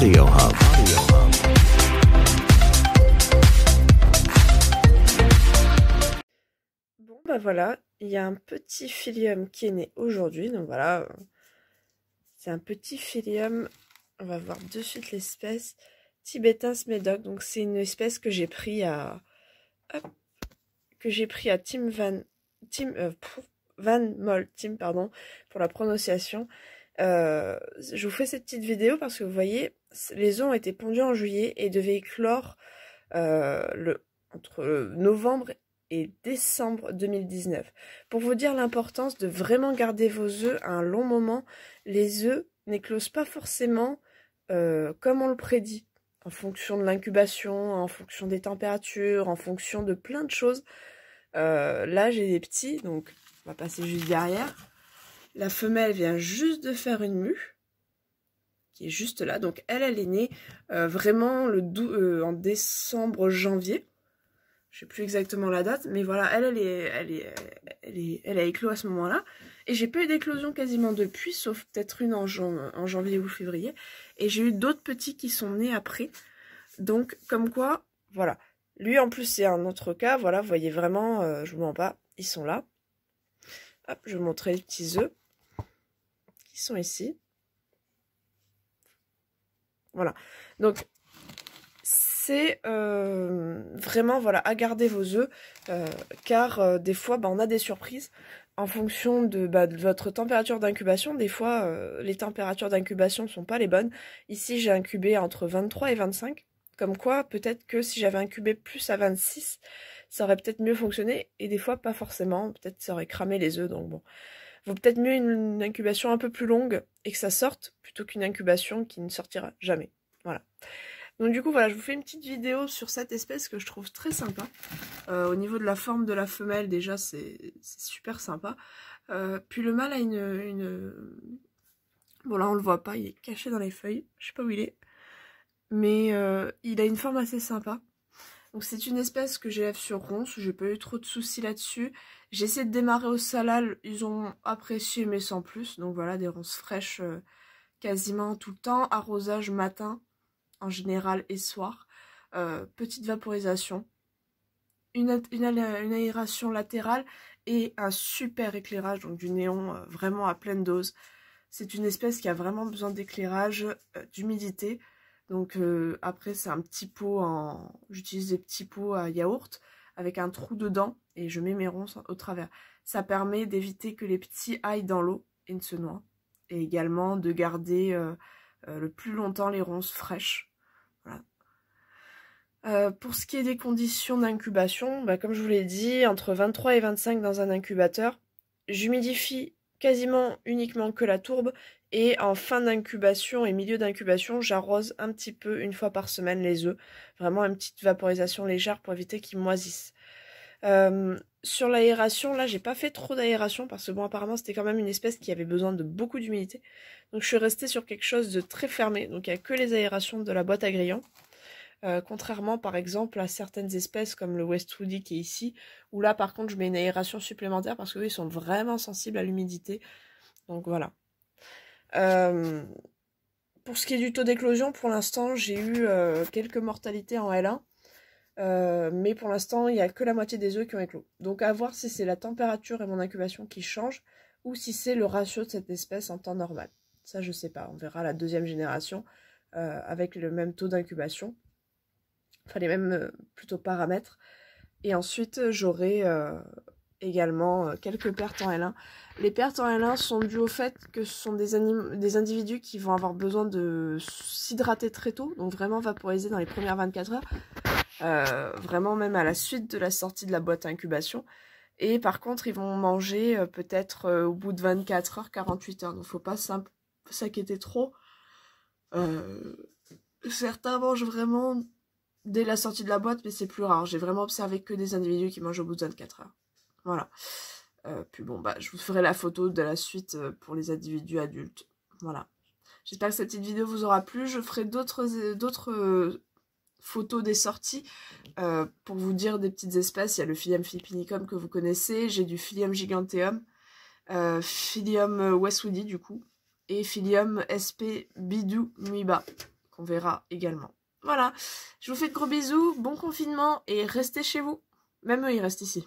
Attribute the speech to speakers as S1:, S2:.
S1: Bon, bah voilà, il y a un petit philium qui est né aujourd'hui. Donc voilà, c'est un petit philium. On va voir de suite l'espèce. Tibetin smedoc. Donc c'est une espèce que j'ai pris à. que j'ai pris à Tim Van. Tim. Euh, pardon, pour la prononciation. Euh, je vous fais cette petite vidéo parce que vous voyez, les œufs ont été pondus en juillet et devaient éclore euh, le, entre euh, novembre et décembre 2019. Pour vous dire l'importance de vraiment garder vos œufs un long moment, les œufs n'éclosent pas forcément euh, comme on le prédit, en fonction de l'incubation, en fonction des températures, en fonction de plein de choses. là, j'ai des petits, donc on va passer juste derrière. La femelle vient juste de faire une mue est juste là. Donc elle, elle est née euh, vraiment le 12 euh, en décembre-janvier. Je sais plus exactement la date, mais voilà, elle, elle est, elle est, elle est, elle a éclos à ce moment-là. Et j'ai pas eu d'éclosion quasiment depuis, sauf peut-être une en, en, janvier ou février. Et j'ai eu d'autres petits qui sont nés après. Donc, comme quoi, voilà. Lui, en plus, c'est un autre cas. Voilà, vous voyez vraiment, euh, je vous mens pas, ils sont là. je vais vous montrer les petits œufs qui sont ici. Voilà. Donc, c'est euh, vraiment voilà, à garder vos œufs, euh, car euh, des fois, bah, on a des surprises en fonction de, bah, de votre température d'incubation. Des fois, les températures d'incubation ne sont pas les bonnes. Ici, j'ai incubé entre 23 et 25. Comme quoi, peut-être que si j'avais incubé plus à 26, ça aurait peut-être mieux fonctionné. Et des fois, pas forcément. Peut-être ça aurait cramé les œufs. Donc bon vaut peut-être mieux une, incubation un peu plus longue et que ça sorte plutôt qu'une incubation qui ne sortira jamais. Voilà. Donc du coup voilà, je vous fais une petite vidéo sur cette espèce que je trouve très sympa. Euh, au niveau de la forme de la femelle déjà c'est super sympa. Euh, puis le mâle a une, Bon là on le voit pas, il est caché dans les feuilles, je sais pas où il est. Mais euh, il a une forme assez sympa. Donc c'est une espèce que j'élève sur ronce, j'ai pas eu trop de soucis là-dessus. J'ai essayé de démarrer au salal, ils ont apprécié mais sans plus. Donc voilà, des ronces fraîches euh, quasiment tout le temps. Arrosage matin en général et soir. Euh, petite vaporisation. Une, aération latérale et un super éclairage, donc du néon euh, vraiment à pleine dose. C'est une espèce qui a vraiment besoin d'éclairage, d'humidité. Donc euh, après c'est un petit pot en... J'utilise des petits pots à yaourt avec un trou dedans et je mets mes ronces au travers. Ça permet d'éviter que les petits aillent dans l'eau et ne se noient. Et également de garder euh, euh, le plus longtemps les ronces fraîches. Voilà. pour ce qui est des conditions d'incubation, bah, comme je vous l'ai dit, entre 23 et 25 dans un incubateur, j'humidifie quasiment uniquement que la tourbe et en fin d'incubation et milieu d'incubation, j'arrose un petit peu une fois par semaine les œufs, vraiment une petite vaporisation légère pour éviter qu'ils moisissent. Euh, sur l'aération, là j'ai pas fait trop d'aération parce que bon apparemment c'était quand même une espèce qui avait besoin de beaucoup d'humidité. Donc je suis restée sur quelque chose de très fermé, donc il n'y a que les aérations de la boîte à grillons. Euh, contrairement par exemple à certaines espèces comme le Westwoodie qui est ici, où là par contre je mets une aération supplémentaire parce qu'ils ils sont vraiment sensibles à l'humidité. Donc voilà. Euh, pour ce qui est du taux d'éclosion, pour l'instant j'ai eu euh, quelques mortalités en L1. mais pour l'instant, il n'y a que la moitié des œufs qui ont éclos. Donc à voir si c'est la température et mon incubation qui changent, ou si c'est le ratio de cette espèce en temps normal. Ça, je sais pas. On verra la deuxième génération avec le même taux d'incubation enfin les mêmes euh, plutôt paramètres. Et ensuite, euh, j'aurai euh, également quelques pertes en L1. Les pertes en L1 sont dues au fait que ce sont des, des individus qui vont avoir besoin de s'hydrater très tôt, donc vraiment vaporiser dans les premières 24 heures, vraiment même à la suite de la sortie de la boîte à incubation. Et par contre, ils vont manger peut-être au bout de 24 heures, 48 heures, donc faut pas s'inquiéter trop. certains mangent vraiment dès la sortie de la boîte, mais c'est plus rare. J'ai vraiment observé que des individus qui mangent au bout de 24 heures. Voilà. Euh, puis bon, bah, je vous ferai la photo de la suite euh, pour les individus adultes. Voilà. J'espère que cette petite vidéo vous aura plu. Je ferai d'autres euh, photos des sorties pour vous dire des petites espèces. Il y a le Philium philippinicum que vous connaissez. J'ai du Philium giganteum, Philium westwoodi du coup, et Philium sp Bidu miba qu'on verra également. Voilà. Je vous fais de gros bisous, bon confinement et restez chez vous. Même eux, ils restent ici.